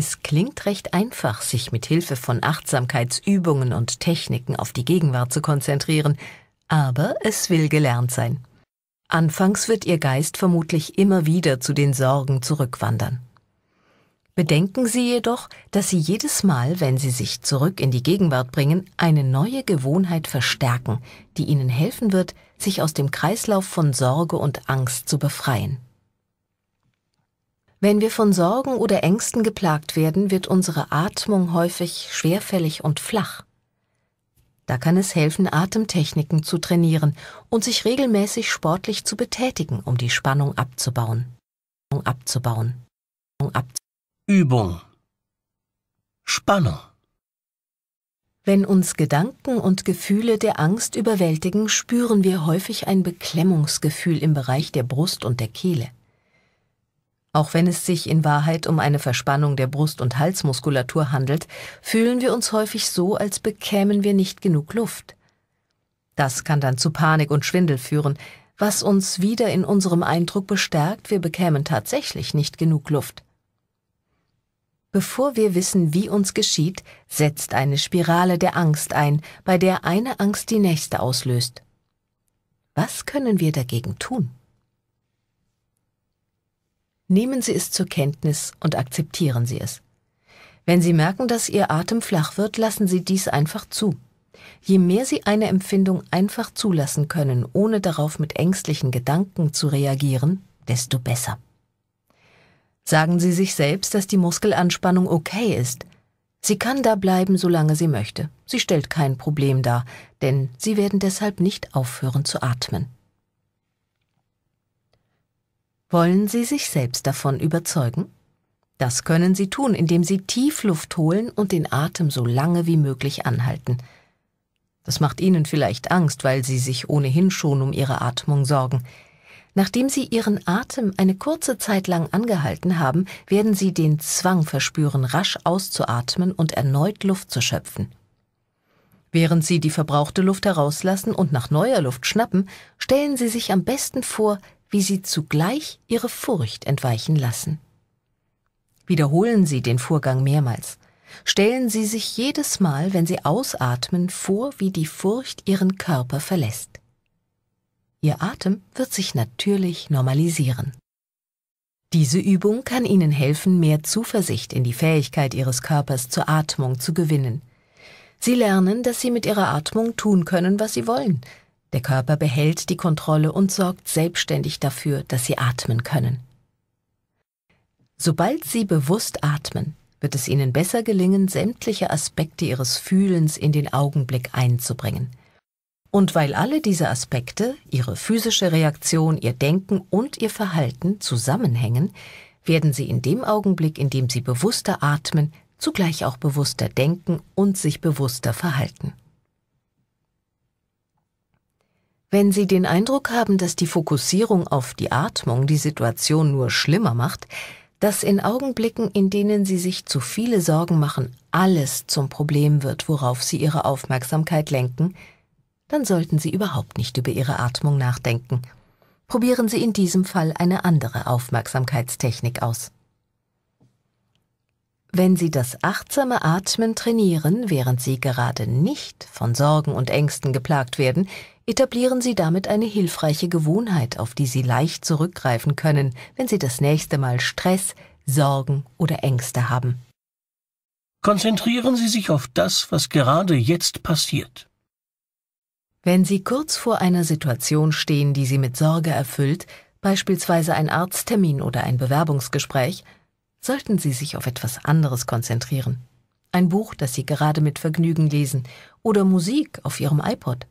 B: Es klingt recht einfach, sich mit Hilfe von Achtsamkeitsübungen und Techniken auf die Gegenwart zu konzentrieren, aber es will gelernt sein. Anfangs wird Ihr Geist vermutlich immer wieder zu den Sorgen zurückwandern. Bedenken Sie jedoch, dass Sie jedes Mal, wenn Sie sich zurück in die Gegenwart bringen, eine neue Gewohnheit verstärken, die Ihnen helfen wird, sich aus dem Kreislauf von Sorge und Angst zu befreien. Wenn wir von Sorgen oder Ängsten geplagt werden, wird unsere Atmung häufig schwerfällig und flach. Da kann es helfen, Atemtechniken zu trainieren und sich regelmäßig sportlich zu betätigen, um die Spannung abzubauen. abzubauen. Übung. Spannung. Wenn uns Gedanken und Gefühle der Angst überwältigen, spüren wir häufig ein Beklemmungsgefühl im Bereich der Brust und der Kehle. Auch wenn es sich in Wahrheit um eine Verspannung der Brust- und Halsmuskulatur handelt, fühlen wir uns häufig so, als bekämen wir nicht genug Luft. Das kann dann zu Panik und Schwindel führen, was uns wieder in unserem Eindruck bestärkt, wir bekämen tatsächlich nicht genug Luft. Bevor wir wissen, wie uns geschieht, setzt eine Spirale der Angst ein, bei der eine Angst die nächste auslöst. Was können wir dagegen tun? Nehmen Sie es zur Kenntnis und akzeptieren Sie es. Wenn Sie merken, dass Ihr Atem flach wird, lassen Sie dies einfach zu. Je mehr Sie eine Empfindung einfach zulassen können, ohne darauf mit ängstlichen Gedanken zu reagieren, desto besser. Sagen Sie sich selbst, dass die Muskelanspannung okay ist. Sie kann da bleiben, solange sie möchte. Sie stellt kein Problem dar, denn Sie werden deshalb nicht aufhören zu atmen. Wollen Sie sich selbst davon überzeugen? Das können Sie tun, indem Sie tief Luft holen und den Atem so lange wie möglich anhalten. Das macht Ihnen vielleicht Angst, weil Sie sich ohnehin schon um Ihre Atmung sorgen. Nachdem Sie Ihren Atem eine kurze Zeit lang angehalten haben, werden Sie den Zwang verspüren, rasch auszuatmen und erneut Luft zu schöpfen. Während Sie die verbrauchte Luft herauslassen und nach neuer Luft schnappen, stellen Sie sich am besten vor, wie sie zugleich ihre Furcht entweichen lassen. Wiederholen Sie den Vorgang mehrmals. Stellen Sie sich jedes Mal, wenn Sie ausatmen, vor, wie die Furcht Ihren Körper verlässt. Ihr Atem wird sich natürlich normalisieren. Diese Übung kann Ihnen helfen, mehr Zuversicht in die Fähigkeit Ihres Körpers zur Atmung zu gewinnen. Sie lernen, dass Sie mit Ihrer Atmung tun können, was Sie wollen, der Körper behält die Kontrolle und sorgt selbstständig dafür, dass sie atmen können. Sobald sie bewusst atmen, wird es ihnen besser gelingen, sämtliche Aspekte ihres Fühlens in den Augenblick einzubringen. Und weil alle diese Aspekte, ihre physische Reaktion, ihr Denken und ihr Verhalten zusammenhängen, werden sie in dem Augenblick, in dem sie bewusster atmen, zugleich auch bewusster denken und sich bewusster verhalten. Wenn Sie den Eindruck haben, dass die Fokussierung auf die Atmung die Situation nur schlimmer macht, dass in Augenblicken, in denen Sie sich zu viele Sorgen machen, alles zum Problem wird, worauf Sie Ihre Aufmerksamkeit lenken, dann sollten Sie überhaupt nicht über Ihre Atmung nachdenken. Probieren Sie in diesem Fall eine andere Aufmerksamkeitstechnik aus. Wenn Sie das achtsame Atmen trainieren, während Sie gerade nicht von Sorgen und Ängsten geplagt werden, etablieren Sie damit eine hilfreiche Gewohnheit, auf die Sie leicht zurückgreifen können, wenn Sie das nächste Mal Stress, Sorgen oder Ängste haben.
A: Konzentrieren Sie sich auf das, was gerade jetzt
B: passiert. Wenn Sie kurz vor einer Situation stehen, die Sie mit Sorge erfüllt, beispielsweise ein Arzttermin oder ein Bewerbungsgespräch, sollten Sie sich auf etwas anderes konzentrieren. Ein Buch, das Sie gerade mit Vergnügen lesen, oder Musik auf Ihrem iPod.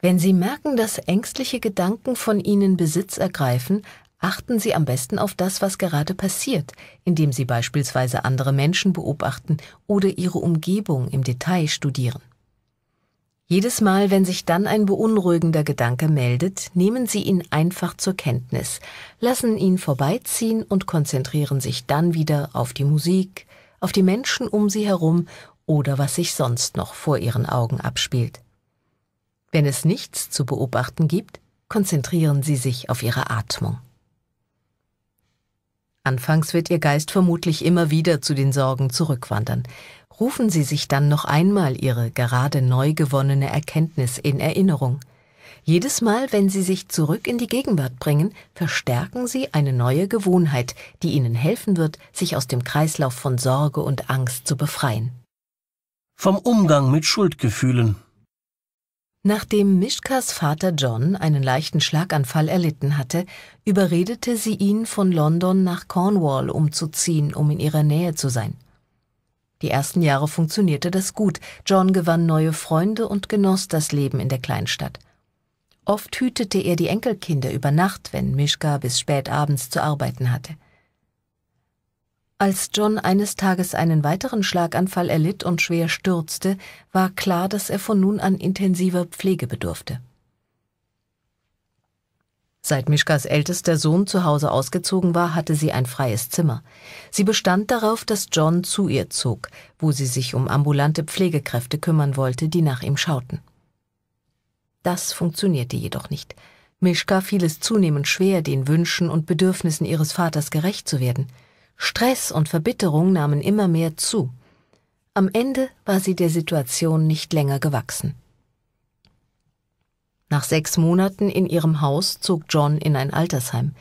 B: Wenn Sie merken, dass ängstliche Gedanken von Ihnen Besitz ergreifen, achten Sie am besten auf das, was gerade passiert, indem Sie beispielsweise andere Menschen beobachten oder Ihre Umgebung im Detail studieren. Jedes Mal, wenn sich dann ein beunruhigender Gedanke meldet, nehmen Sie ihn einfach zur Kenntnis, lassen ihn vorbeiziehen und konzentrieren sich dann wieder auf die Musik, auf die Menschen um Sie herum oder was sich sonst noch vor Ihren Augen abspielt. Wenn es nichts zu beobachten gibt, konzentrieren Sie sich auf Ihre Atmung. Anfangs wird Ihr Geist vermutlich immer wieder zu den Sorgen zurückwandern, rufen Sie sich dann noch einmal Ihre gerade neu gewonnene Erkenntnis in Erinnerung. Jedes Mal, wenn Sie sich zurück in die Gegenwart bringen, verstärken Sie eine neue Gewohnheit, die Ihnen helfen wird, sich aus dem Kreislauf von Sorge und Angst zu befreien.
A: Vom Umgang mit Schuldgefühlen.
B: Nachdem Mischkas Vater John einen leichten Schlaganfall erlitten hatte, überredete sie ihn, von London nach Cornwall umzuziehen, um in ihrer Nähe zu sein. Die ersten Jahre funktionierte das gut. John gewann neue Freunde und genoss das Leben in der Kleinstadt. Oft hütete er die Enkelkinder über Nacht, wenn Mischka bis spät abends zu arbeiten hatte. Als John eines Tages einen weiteren Schlaganfall erlitt und schwer stürzte, war klar, dass er von nun an intensiver Pflege bedurfte. Seit Mischkas ältester Sohn zu Hause ausgezogen war, hatte sie ein freies Zimmer. Sie bestand darauf, dass John zu ihr zog, wo sie sich um ambulante Pflegekräfte kümmern wollte, die nach ihm schauten. Das funktionierte jedoch nicht. Mischka fiel es zunehmend schwer, den Wünschen und Bedürfnissen ihres Vaters gerecht zu werden. Stress und Verbitterung nahmen immer mehr zu. Am Ende war sie der Situation nicht länger gewachsen. Nach sechs Monaten in ihrem Haus zog John in ein Altersheim.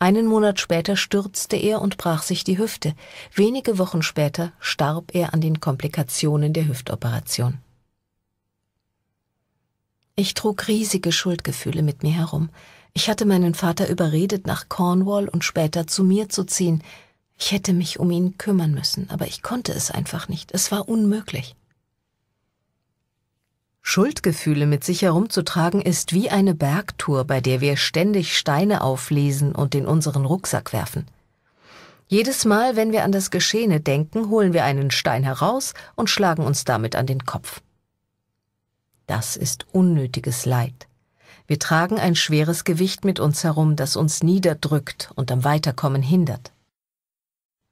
B: Einen Monat später stürzte er und brach sich die Hüfte. Wenige Wochen später starb er an den Komplikationen der Hüftoperation. Ich trug riesige Schuldgefühle mit mir herum. Ich hatte meinen Vater überredet, nach Cornwall und später zu mir zu ziehen. Ich hätte mich um ihn kümmern müssen, aber ich konnte es einfach nicht. Es war unmöglich. Schuldgefühle mit sich herumzutragen ist wie eine Bergtour, bei der wir ständig Steine auflesen und in unseren Rucksack werfen. Jedes Mal, wenn wir an das Geschehene denken, holen wir einen Stein heraus und schlagen uns damit an den Kopf. Das ist unnötiges Leid. Wir tragen ein schweres Gewicht mit uns herum, das uns niederdrückt und am Weiterkommen hindert.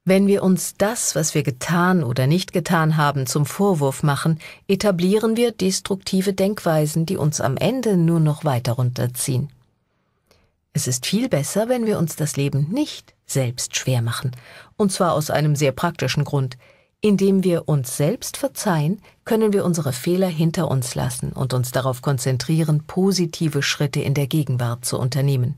B: Wenn wir uns das, was wir getan oder nicht getan haben, zum Vorwurf machen, etablieren wir destruktive Denkweisen, die uns am Ende nur noch weiter runterziehen. Es ist viel besser, wenn wir uns das Leben nicht selbst schwer machen, und zwar aus einem sehr praktischen Grund. Indem wir uns selbst verzeihen, können wir unsere Fehler hinter uns lassen und uns darauf konzentrieren, positive Schritte in der Gegenwart zu unternehmen.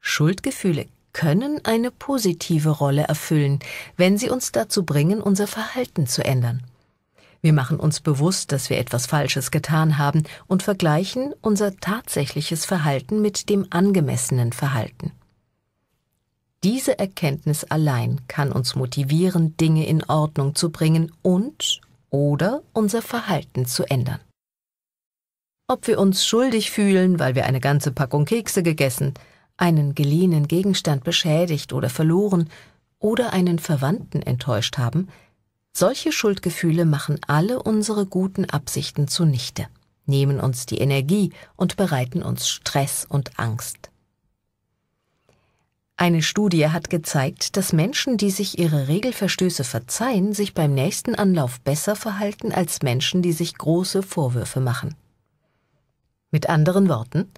B: Schuldgefühle können eine positive Rolle erfüllen, wenn sie uns dazu bringen, unser Verhalten zu ändern. Wir machen uns bewusst, dass wir etwas Falsches getan haben und vergleichen unser tatsächliches Verhalten mit dem angemessenen Verhalten. Diese Erkenntnis allein kann uns motivieren, Dinge in Ordnung zu bringen und oder unser Verhalten zu ändern. Ob wir uns schuldig fühlen, weil wir eine ganze Packung Kekse gegessen, einen geliehenen Gegenstand beschädigt oder verloren oder einen Verwandten enttäuscht haben, solche Schuldgefühle machen alle unsere guten Absichten zunichte, nehmen uns die Energie und bereiten uns Stress und Angst. Eine Studie hat gezeigt, dass Menschen, die sich ihre Regelverstöße verzeihen, sich beim nächsten Anlauf besser verhalten als Menschen, die sich große Vorwürfe machen. Mit anderen Worten,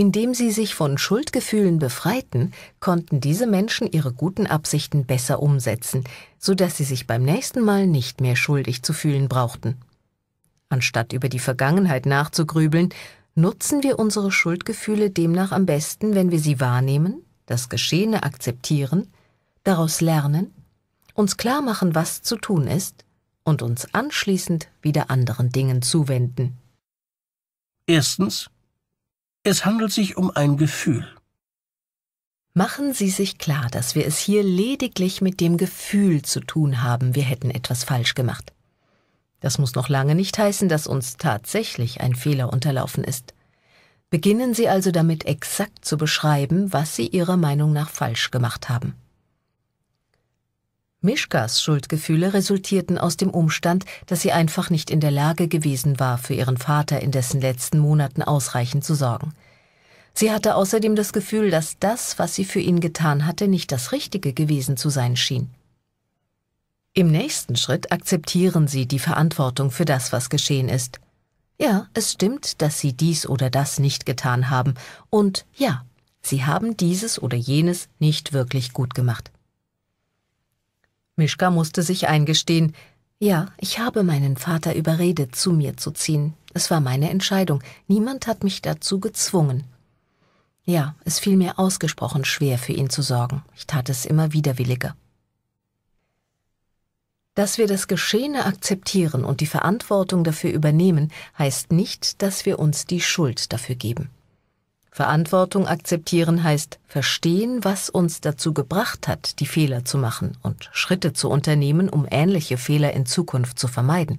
B: indem sie sich von Schuldgefühlen befreiten, konnten diese Menschen ihre guten Absichten besser umsetzen, so dass sie sich beim nächsten Mal nicht mehr schuldig zu fühlen brauchten. Anstatt über die Vergangenheit nachzugrübeln, nutzen wir unsere Schuldgefühle demnach am besten, wenn wir sie wahrnehmen, das Geschehene akzeptieren, daraus lernen, uns klar machen, was zu tun ist und uns anschließend wieder anderen Dingen zuwenden.
A: Erstens,
B: es handelt sich um ein Gefühl. Machen Sie sich klar, dass wir es hier lediglich mit dem Gefühl zu tun haben, wir hätten etwas falsch gemacht. Das muss noch lange nicht heißen, dass uns tatsächlich ein Fehler unterlaufen ist. Beginnen Sie also damit exakt zu beschreiben, was Sie Ihrer Meinung nach falsch gemacht haben. Mischkas Schuldgefühle resultierten aus dem Umstand, dass sie einfach nicht in der Lage gewesen war, für ihren Vater in dessen letzten Monaten ausreichend zu sorgen. Sie hatte außerdem das Gefühl, dass das, was sie für ihn getan hatte, nicht das Richtige gewesen zu sein schien. Im nächsten Schritt akzeptieren sie die Verantwortung für das, was geschehen ist. Ja, es stimmt, dass sie dies oder das nicht getan haben, und ja, sie haben dieses oder jenes nicht wirklich gut gemacht. Mischka musste sich eingestehen, ja, ich habe meinen Vater überredet, zu mir zu ziehen. Es war meine Entscheidung. Niemand hat mich dazu gezwungen. Ja, es fiel mir ausgesprochen schwer, für ihn zu sorgen. Ich tat es immer widerwilliger. Dass wir das Geschehene akzeptieren und die Verantwortung dafür übernehmen, heißt nicht, dass wir uns die Schuld dafür geben. Verantwortung akzeptieren heißt verstehen, was uns dazu gebracht hat, die Fehler zu machen und Schritte zu unternehmen, um ähnliche Fehler in Zukunft zu vermeiden.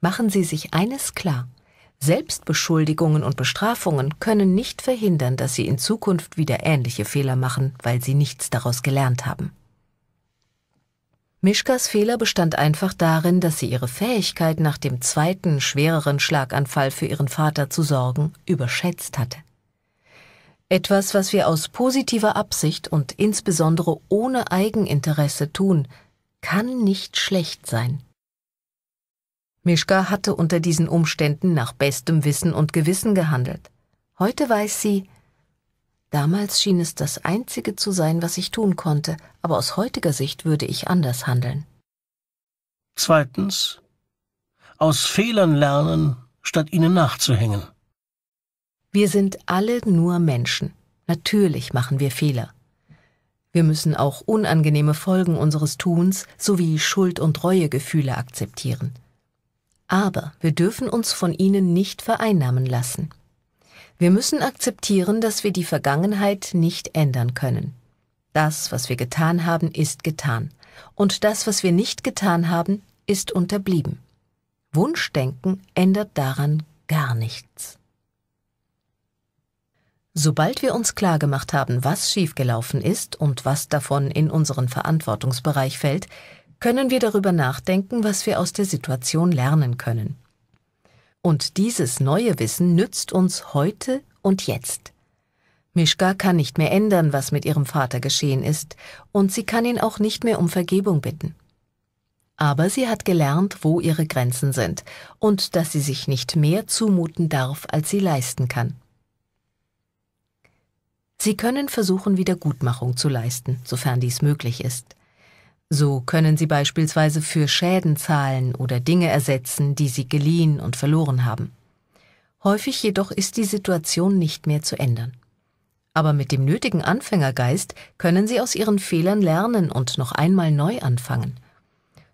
B: Machen Sie sich eines klar. Selbstbeschuldigungen und Bestrafungen können nicht verhindern, dass Sie in Zukunft wieder ähnliche Fehler machen, weil Sie nichts daraus gelernt haben. Mischkas Fehler bestand einfach darin, dass sie ihre Fähigkeit, nach dem zweiten, schwereren Schlaganfall für ihren Vater zu sorgen, überschätzt hatte. Etwas, was wir aus positiver Absicht und insbesondere ohne Eigeninteresse tun, kann nicht schlecht sein. Mischka hatte unter diesen Umständen nach bestem Wissen und Gewissen gehandelt. Heute weiß sie, Damals schien es das Einzige zu sein, was ich tun konnte, aber aus heutiger Sicht würde ich anders handeln. Zweitens. Aus Fehlern lernen, statt ihnen nachzuhängen. Wir sind alle nur Menschen. Natürlich machen wir Fehler. Wir müssen auch unangenehme Folgen unseres Tuns sowie Schuld- und Reuegefühle akzeptieren. Aber wir dürfen uns von ihnen nicht vereinnahmen lassen. Wir müssen akzeptieren, dass wir die Vergangenheit nicht ändern können. Das, was wir getan haben, ist getan. Und das, was wir nicht getan haben, ist unterblieben. Wunschdenken ändert daran gar nichts. Sobald wir uns klargemacht haben, was schiefgelaufen ist und was davon in unseren Verantwortungsbereich fällt, können wir darüber nachdenken, was wir aus der Situation lernen können. Und dieses neue Wissen nützt uns heute und jetzt. Mischka kann nicht mehr ändern, was mit ihrem Vater geschehen ist, und sie kann ihn auch nicht mehr um Vergebung bitten. Aber sie hat gelernt, wo ihre Grenzen sind und dass sie sich nicht mehr zumuten darf, als sie leisten kann. Sie können versuchen, Wiedergutmachung zu leisten, sofern dies möglich ist. So können sie beispielsweise für Schäden zahlen oder Dinge ersetzen, die sie geliehen und verloren haben. Häufig jedoch ist die Situation nicht mehr zu ändern. Aber mit dem nötigen Anfängergeist können sie aus ihren Fehlern lernen und noch einmal neu anfangen.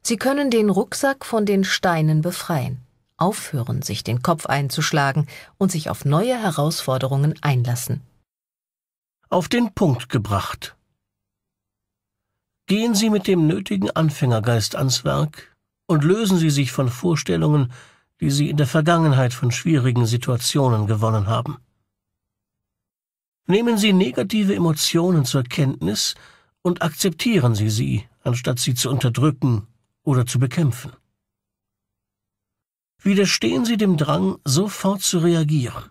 B: Sie können den Rucksack von den Steinen befreien, aufhören, sich den Kopf einzuschlagen und sich auf neue
A: Herausforderungen einlassen. Auf den Punkt gebracht. Gehen Sie mit dem nötigen Anfängergeist ans Werk und lösen Sie sich von Vorstellungen, die Sie in der Vergangenheit von schwierigen Situationen gewonnen haben. Nehmen Sie negative Emotionen zur Kenntnis und akzeptieren Sie sie, anstatt sie zu unterdrücken oder zu bekämpfen. Widerstehen Sie dem Drang, sofort zu reagieren.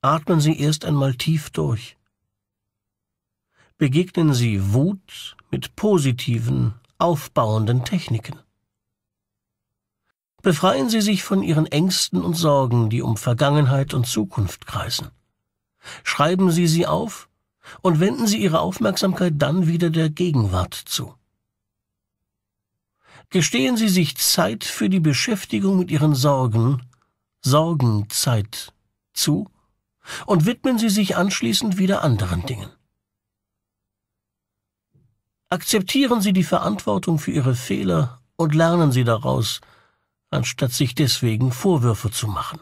A: Atmen Sie erst einmal tief durch begegnen Sie Wut mit positiven, aufbauenden Techniken. Befreien Sie sich von Ihren Ängsten und Sorgen, die um Vergangenheit und Zukunft kreisen. Schreiben Sie sie auf und wenden Sie Ihre Aufmerksamkeit dann wieder der Gegenwart zu. Gestehen Sie sich Zeit für die Beschäftigung mit Ihren Sorgen, Sorgenzeit, zu und widmen Sie sich anschließend wieder anderen Dingen. Akzeptieren Sie die Verantwortung für Ihre Fehler und lernen Sie daraus, anstatt sich deswegen Vorwürfe zu machen.